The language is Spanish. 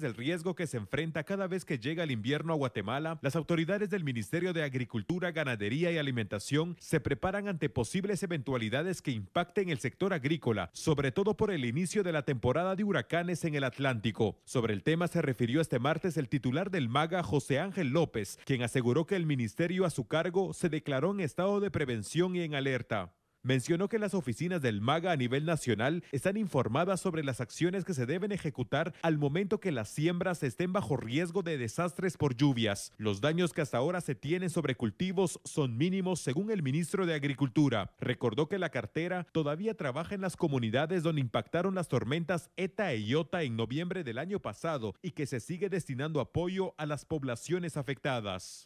del riesgo que se enfrenta cada vez que llega el invierno a Guatemala, las autoridades del Ministerio de Agricultura, Ganadería y Alimentación se preparan ante posibles eventualidades que impacten el sector agrícola, sobre todo por el inicio de la temporada de huracanes en el Atlántico. Sobre el tema se refirió este martes el titular del MAGA, José Ángel López, quien aseguró que el ministerio a su cargo se declaró en estado de prevención y en alerta mencionó que las oficinas del MAGA a nivel nacional están informadas sobre las acciones que se deben ejecutar al momento que las siembras estén bajo riesgo de desastres por lluvias. Los daños que hasta ahora se tienen sobre cultivos son mínimos según el ministro de Agricultura. Recordó que la cartera todavía trabaja en las comunidades donde impactaron las tormentas ETA e IOTA en noviembre del año pasado y que se sigue destinando apoyo a las poblaciones afectadas.